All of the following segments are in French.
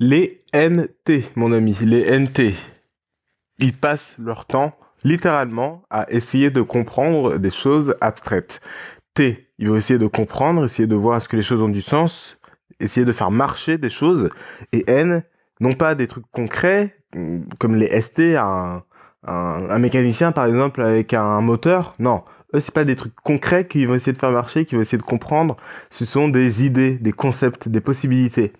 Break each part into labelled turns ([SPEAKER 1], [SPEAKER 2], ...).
[SPEAKER 1] Les NT, mon ami, les NT, ils passent leur temps littéralement à essayer de comprendre des choses abstraites. T, ils vont essayer de comprendre, essayer de voir est-ce que les choses ont du sens, essayer de faire marcher des choses. Et N, non pas des trucs concrets, comme les ST, un, un, mécanicien par exemple avec un moteur, non. Eux, c'est pas des trucs concrets qu'ils vont essayer de faire marcher, qu'ils vont essayer de comprendre. Ce sont des idées, des concepts, des possibilités.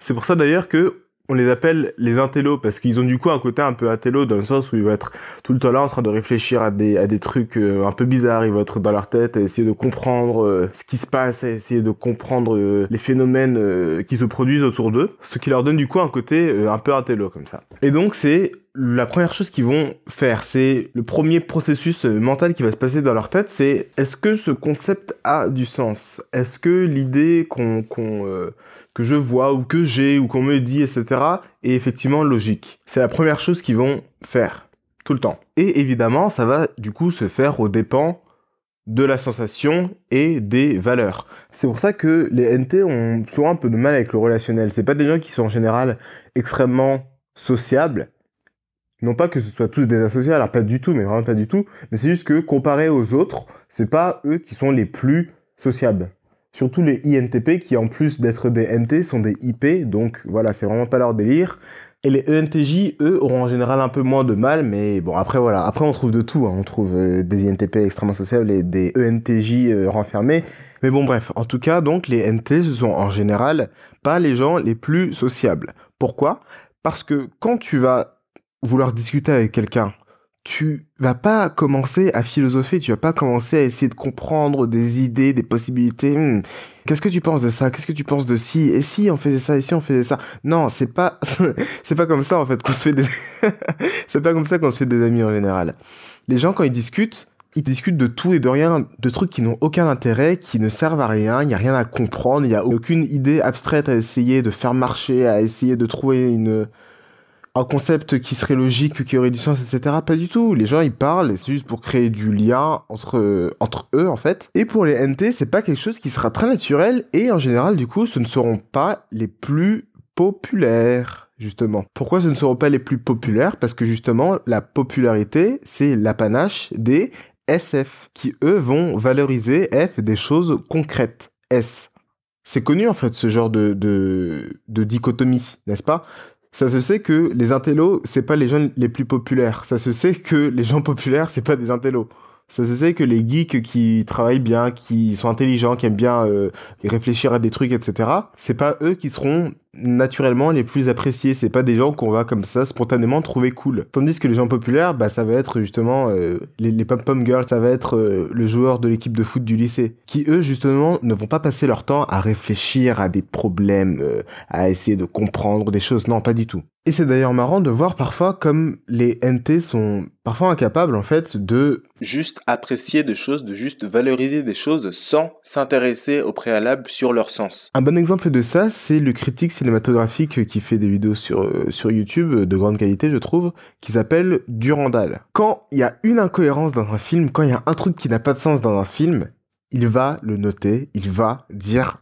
[SPEAKER 1] C'est pour ça d'ailleurs que on les appelle les intellos parce qu'ils ont du coup un côté un peu intello dans le sens où ils vont être tout le temps là en train de réfléchir à des, à des trucs euh, un peu bizarres, ils vont être dans leur tête à essayer de comprendre euh, ce qui se passe, à essayer de comprendre euh, les phénomènes qui se produisent autour d'eux, ce qui leur donne du coup un côté un peu intello comme ça. Et donc c'est la première chose qu'ils vont faire, c'est le premier processus euh, mental qui va se passer dans leur tête, c'est est-ce que ce concept a du sens Est-ce que l'idée euh, que je vois ou que j'ai ou qu'on me dit, etc., est effectivement logique C'est la première chose qu'ils vont faire tout le temps. Et évidemment, ça va du coup se faire au dépens de la sensation et des valeurs. C'est pour ça que les NT ont souvent un peu de mal avec le relationnel. C'est pas des gens qui sont en général extrêmement sociables, non pas que ce soit tous des associés, alors hein, pas du tout, mais vraiment pas du tout. Mais c'est juste que comparé aux autres, c'est pas eux qui sont les plus sociables. Surtout les INTP qui, en plus d'être des NT, sont des IP, donc voilà, c'est vraiment pas leur délire. Et les ENTJ, eux, auront en général un peu moins de mal, mais bon, après voilà, après on trouve de tout, hein. on trouve euh, des INTP extrêmement sociables et des ENTJ euh, renfermés. Mais bon, bref, en tout cas, donc les NT, ce sont en général pas les gens les plus sociables. Pourquoi Parce que quand tu vas vouloir discuter avec quelqu'un, tu vas pas commencer à philosopher, tu vas pas commencer à essayer de comprendre des idées, des possibilités. Hmm, qu'est-ce que tu penses de ça Qu'est-ce que tu penses de si Et si on faisait ça Et si on faisait ça Non, c'est pas c'est pas comme ça en fait qu'on se fait c'est pas comme ça qu'on se fait des amis en général. Les gens quand ils discutent, ils discutent de tout et de rien, de trucs qui n'ont aucun intérêt, qui ne servent à rien, il n'y a rien à comprendre, il n'y a aucune idée abstraite à essayer de faire marcher, à essayer de trouver une un concept qui serait logique, qui aurait du sens, etc. Pas du tout. Les gens, ils parlent, c'est juste pour créer du lien entre, euh, entre eux, en fait. Et pour les NT, c'est pas quelque chose qui sera très naturel, et en général, du coup, ce ne seront pas les plus populaires, justement. Pourquoi ce ne seront pas les plus populaires Parce que justement, la popularité, c'est l'apanache des SF, qui eux vont valoriser F des choses concrètes. S. C'est connu en fait ce genre de, de, de dichotomie, n'est-ce pas ça se sait que les intellos, c'est pas les jeunes les plus populaires. Ça se sait que les gens populaires, c'est pas des intellos. Ça se sait que les geeks qui travaillent bien, qui sont intelligents, qui aiment bien euh, réfléchir à des trucs, etc., c'est pas eux qui seront naturellement les plus appréciés. C'est pas des gens qu'on va comme ça spontanément trouver cool. Tandis que les gens populaires, bah, ça va être justement euh, les, les pom-pom girls, ça va être euh, le joueur de l'équipe de foot du lycée, qui eux justement ne vont pas passer leur temps à réfléchir à des problèmes, euh, à essayer de comprendre des choses. Non, pas du tout. Et c'est d'ailleurs marrant de voir parfois comme les NT sont parfois incapables en fait de juste apprécier des choses, de juste valoriser des choses sans s'intéresser au préalable sur leur sens. Un bon exemple de ça, c'est le critique cinématographique qui fait des vidéos sur, euh, sur YouTube euh, de grande qualité, je trouve, qui s'appelle Durandal. Quand il y a une incohérence dans un film, quand il y a un truc qui n'a pas de sens dans un film, il va le noter, il va dire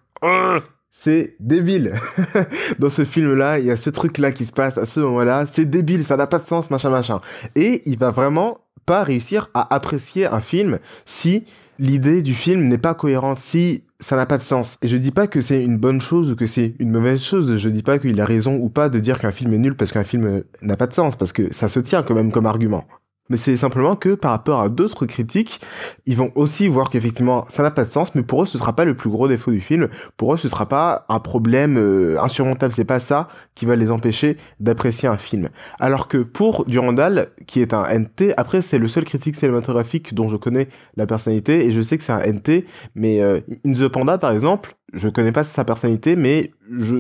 [SPEAKER 1] c'est débile. Dans ce film-là, il y a ce truc-là qui se passe à ce moment-là. C'est débile, ça n'a pas de sens, machin, machin. Et il va vraiment pas réussir à apprécier un film si l'idée du film n'est pas cohérente. Si ça n'a pas de sens. Et je dis pas que c'est une bonne chose ou que c'est une mauvaise chose. Je ne dis pas qu'il a raison ou pas de dire qu'un film est nul parce qu'un film n'a pas de sens, parce que ça se tient quand même comme argument. Mais c'est simplement que par rapport à d'autres critiques, ils vont aussi voir qu'effectivement ça n'a pas de sens, mais pour eux ce sera pas le plus gros défaut du film. Pour eux ce sera pas un problème euh, insurmontable. C'est pas ça qui va les empêcher d'apprécier un film. Alors que pour Durandal, qui est un NT, après c'est le seul critique cinématographique dont je connais la personnalité et je sais que c'est un NT. Mais euh, In the Panda par exemple, je connais pas sa personnalité, mais je,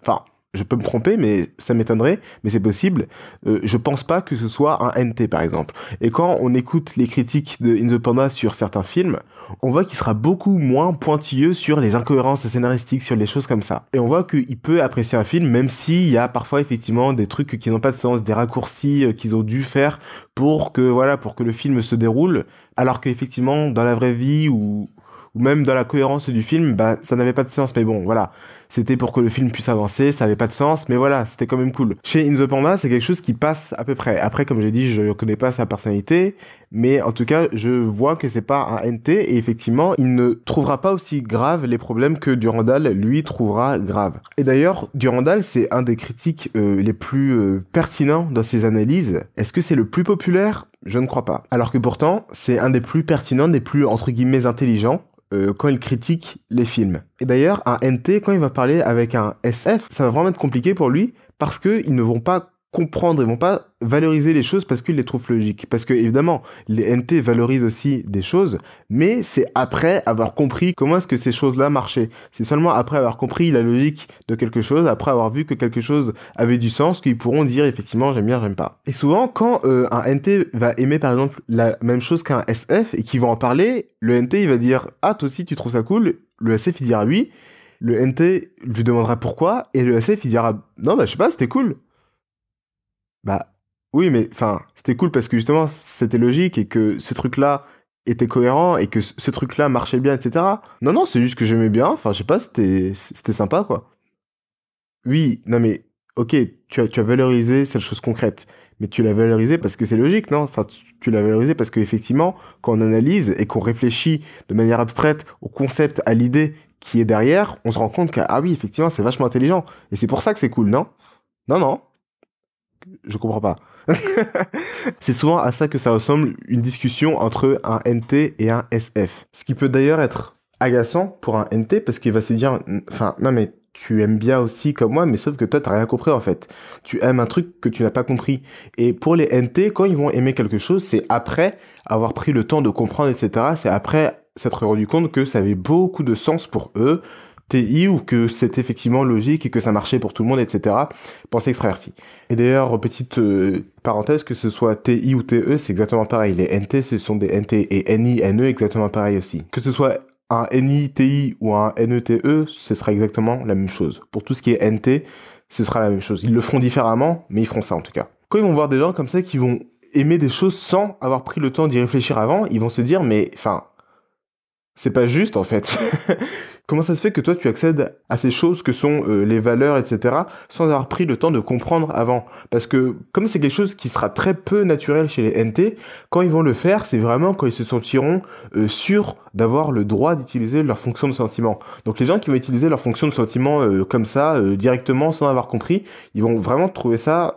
[SPEAKER 1] enfin je peux me tromper, mais ça m'étonnerait, mais c'est possible. Euh, je pense pas que ce soit un NT, par exemple. Et quand on écoute les critiques de In the Panda sur certains films, on voit qu'il sera beaucoup moins pointilleux sur les incohérences scénaristiques, sur les choses comme ça. Et on voit qu'il peut apprécier un film, même s'il y a parfois effectivement des trucs qui n'ont pas de sens, des raccourcis euh, qu'ils ont dû faire pour que, voilà, pour que le film se déroule, alors qu'effectivement, dans la vraie vie ou, même dans la cohérence du film, bah, ça n'avait pas de sens. Mais bon, voilà. C'était pour que le film puisse avancer, ça avait pas de sens, mais voilà, c'était quand même cool. Chez In the Panda, c'est quelque chose qui passe à peu près. Après, comme j'ai dit, je ne connais pas sa personnalité, mais en tout cas, je vois que c'est pas un NT, et effectivement, il ne trouvera pas aussi grave les problèmes que Durandal, lui, trouvera grave. Et d'ailleurs, Durandal, c'est un des critiques euh, les plus euh, pertinents dans ses analyses. Est-ce que c'est le plus populaire je ne crois pas. Alors que pourtant, c'est un des plus pertinents, des plus entre guillemets intelligents. Euh, quand il critique les films. Et d'ailleurs, un NT, quand il va parler avec un SF, ça va vraiment être compliqué pour lui parce qu'ils ne vont pas comprendre, ils vont pas valoriser les choses parce qu'ils les trouvent logiques. Parce que évidemment, les NT valorisent aussi des choses, mais c'est après avoir compris comment est-ce que ces choses-là marchaient. C'est seulement après avoir compris la logique de quelque chose, après avoir vu que quelque chose avait du sens, qu'ils pourront dire effectivement j'aime bien, j'aime pas. Et souvent, quand euh, un NT va aimer par exemple la même chose qu'un SF et qu'il va en parler, le NT il va dire ah toi aussi tu trouves ça cool, le SF il dira oui. Le NT lui demandera pourquoi et le SF il dira non bah je sais pas c'était cool bah oui, mais enfin, c'était cool parce que justement, c'était logique et que ce truc-là était cohérent et que ce truc-là marchait bien, etc. Non, non, c'est juste que j'aimais bien. Enfin, je sais pas, c'était sympa, quoi. Oui, non, mais ok, tu as, tu as valorisé cette chose concrète, mais tu l'as valorisé parce que c'est logique, non Enfin, tu, l'as valorisé parce qu'effectivement, quand on analyse et qu'on réfléchit de manière abstraite au concept, à l'idée qui est derrière, on se rend compte que, ah oui, effectivement, c'est vachement intelligent. Et c'est pour ça que c'est cool, non Non, non, je comprends pas. c'est souvent à ça que ça ressemble une discussion entre un NT et un SF. Ce qui peut d'ailleurs être agaçant pour un NT parce qu'il va se dire, enfin, non mais tu aimes bien aussi comme moi, mais sauf que toi t'as rien compris en fait. Tu aimes un truc que tu n'as pas compris. Et pour les NT, quand ils vont aimer quelque chose, c'est après avoir pris le temps de comprendre, etc. C'est après s'être rendu compte que ça avait beaucoup de sens pour eux TI ou que c'est effectivement logique et que ça marchait pour tout le monde, etc. Pensez extraverti. Et d'ailleurs, petite euh, parenthèse, que ce soit TI ou TE, c'est exactement pareil. Les NT, ce sont des NT et NI, NE, exactement pareil aussi. Que ce soit un NITI ou un NETE, e, ce sera exactement la même chose. Pour tout ce qui est NT, ce sera la même chose. Ils le feront différemment, mais ils feront ça en tout cas. Quand ils vont voir des gens comme ça qui vont aimer des choses sans avoir pris le temps d'y réfléchir avant, ils vont se dire mais enfin c'est pas juste en fait. Comment ça se fait que toi tu accèdes à ces choses que sont euh, les valeurs, etc., sans avoir pris le temps de comprendre avant Parce que comme c'est quelque chose qui sera très peu naturel chez les NT, quand ils vont le faire, c'est vraiment quand ils se sentiront euh, sûrs d'avoir le droit d'utiliser leur fonction de sentiment. Donc les gens qui vont utiliser leur fonction de sentiment euh, comme ça, directement, sans avoir compris, ils vont vraiment trouver ça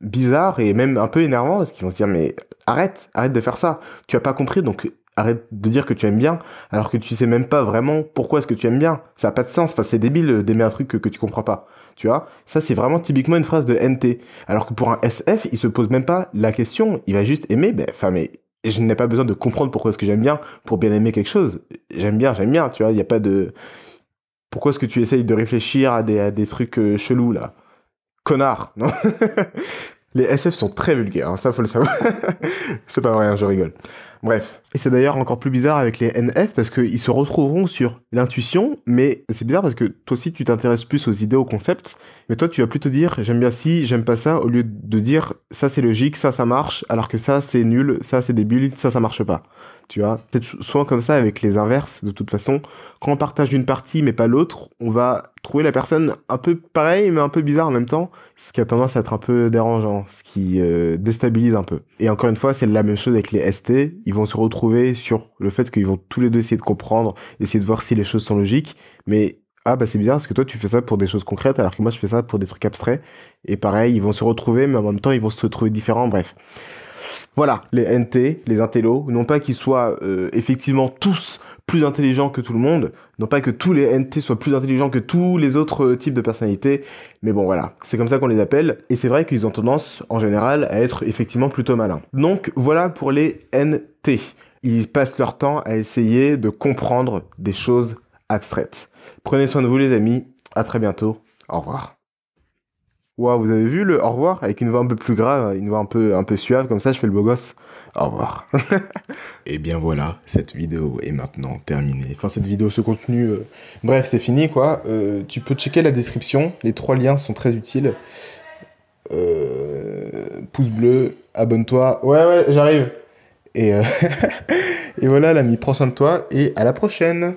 [SPEAKER 1] bizarre et même un peu énervant, parce qu'ils vont se dire mais arrête, arrête de faire ça, tu as pas compris, donc arrête de dire que tu aimes bien alors que tu sais même pas vraiment pourquoi est-ce que tu aimes bien. Ça n'a pas de sens. Enfin, c'est débile euh, d'aimer un truc que, tu comprends pas. Tu vois Ça, c'est vraiment typiquement une phrase de NT. Alors que pour un SF, il se pose même pas la question. Il va juste aimer. Ben, enfin, mais je n'ai pas besoin de comprendre pourquoi est-ce que j'aime bien pour bien aimer quelque chose. J'aime bien, j'aime bien. Tu vois Il n'y a pas de. Pourquoi est-ce que tu essayes de réfléchir à des, trucs euh, chelous là Connard, non Les SF sont très vulgaires, hein, ça faut le savoir. c'est pas vrai, hein, je rigole. Bref. Et c'est d'ailleurs encore plus bizarre avec les NF parce qu'ils se retrouveront sur l'intuition, mais c'est bizarre parce que toi aussi tu t'intéresses plus aux idées, aux concepts, mais toi tu vas plutôt dire j'aime bien ci, j'aime pas ça, au lieu de dire ça c'est logique, ça ça marche, alors que ça c'est nul, ça c'est débile, ça ça marche pas. Tu vois, peut-être souvent comme ça avec les inverses, de toute façon. Quand on partage une partie mais pas l'autre, on va trouver la personne un peu pareille mais un peu bizarre en même temps, ce qui a tendance à être un peu dérangeant, ce qui euh, déstabilise un peu. Et encore une fois, c'est la même chose avec les ST, ils vont se retrouver sur le fait qu'ils vont tous les deux essayer de comprendre, essayer de voir si les choses sont logiques, mais ah bah c'est bizarre parce que toi tu fais ça pour des choses concrètes alors que moi je fais ça pour des trucs abstraits et pareil ils vont se retrouver mais en même temps ils vont se retrouver différents bref voilà, les NT, les intellos, non pas qu'ils soient euh, effectivement tous plus intelligents que tout le monde, non pas que tous les NT soient plus intelligents que tous les autres euh, types de personnalités, mais bon voilà, c'est comme ça qu'on les appelle, et c'est vrai qu'ils ont tendance en général à être effectivement plutôt malins. Donc voilà pour les NT. Ils passent leur temps à essayer de comprendre des choses abstraites. Prenez soin de vous les amis, à très bientôt, au revoir. Ouah, vous avez vu le au revoir avec une voix un peu plus grave, une voix un peu, un peu suave, comme ça je fais le beau gosse. Au revoir. et bien voilà, cette vidéo est maintenant terminée. Enfin, cette vidéo, ce contenu, euh, bref, c'est fini quoi. Euh, tu peux checker la description, les trois liens sont très utiles. Euh, pouce bleu, abonne-toi. Ouais, ouais, j'arrive. Et, et voilà, l'ami, prends soin de toi et à la prochaine.